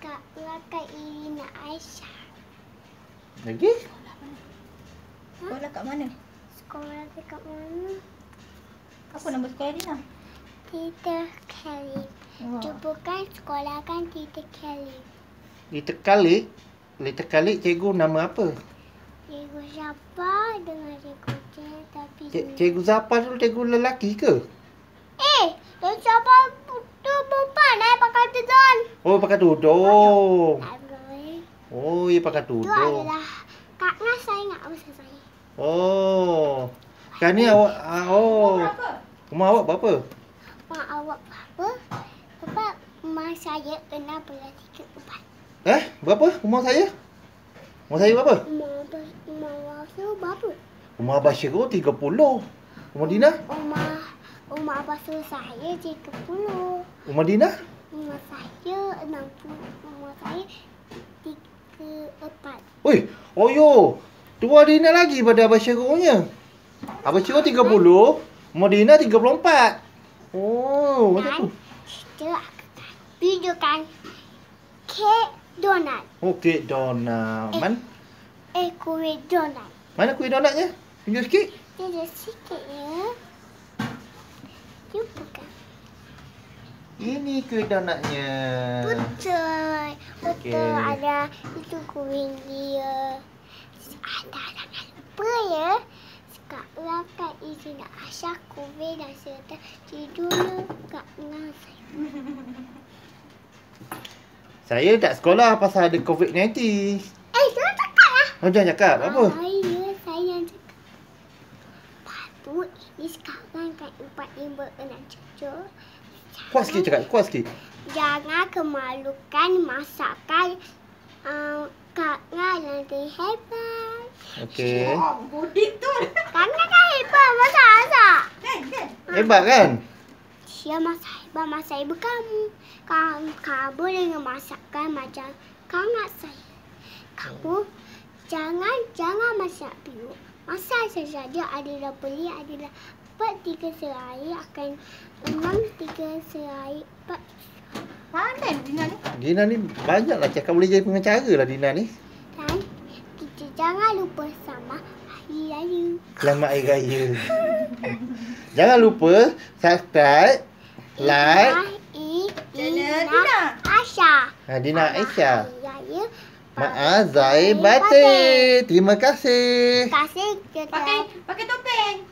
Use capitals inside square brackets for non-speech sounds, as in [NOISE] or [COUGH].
kak Kakak Irina Aisyah. Lagi? Sekolah, mana? sekolah kat mana? Sekolah dekat mana? Apa nama sekolah Irina? Tita Kelly. Cuba kan sekolah kan Tita Kelly. Tita Kelly? Tita Kelly cikgu nama apa? Cikgu siapa dengan cikgu cik tapi... Cikgu siapa dulu cikgu lelaki ke? Tak. Oh, pakai tudung. Oh, iya pakai tudung. Itu adalah Kak Nasai, nggak apa saya. Oh. Kan ni awak, ah, oh. Rumah awak berapa? Rumah awak berapa? Sebab rumah saya kena berarti ke empat. Eh, berapa rumah saya? Rumah saya berapa? Rumah, rumah saya berapa? Rumah Abah Syiru tiga puluh. Rumah Dina? Rumah, rumah Abah Syiru saya tiga puluh. Rumah Dina? Umur saya enam puluh. Umur saya tiga empat. Oi, oyo. Oh, Dua Dina lagi pada Abah Syarungnya. Abah Syarung tiga puluh. Umur Dina tiga puluh empat. Oh, macam tu. Kita akan tunjukkan kek donat. Oh, kek donat. Man? Eh, eh, kuih donat. Mana kuih donatnya? Tunjuk sikit. Tunjuk sikit ya. Cuba kan. Ini kuih donatnya. Betul. Betul okay. ada itu kuih dia. Ada jangan lah, lupa ya. Sekarang kan izin nak asyak kuih dan serta tidur kat ngasai. Saya Saya tak sekolah pasal ada COVID-19. Eh, jangan cakap lah. Oh, jangan cakap. Ah, Apa? Ah, ya, saya yang cakap. Lepas tu, ini sekarang kan empat lima enam cucuk. Kuat sikit cakap, kuat sikit. Jangan kemalukan masakan uh, Kak Ngai nanti hebat. Okey. Bodi tu. Kak Ngai kan hebat masak masak. Hebat kan? Dia masak hebat masak ibu kamu. Kamu, kamu boleh masakkan macam Kak Ngai saya. Kamu hmm. jangan jangan masak biru. Masak saja dia ada beli, ada dah. Empat akan memang tiga seraik pak. Mana kan, Dina ni? Dina ni banyaklah cakap boleh jadi pengacara lah Dina ni. Dan kita jangan lupa sama hari raya. Selamat hari raya. [LAUGHS] jangan lupa subscribe, like, Dina, Dina Aisyah. Ha, Dina Aisyah. Maaf, Batik. Terima kasih. Terima kasih. Pakai, pakai topeng.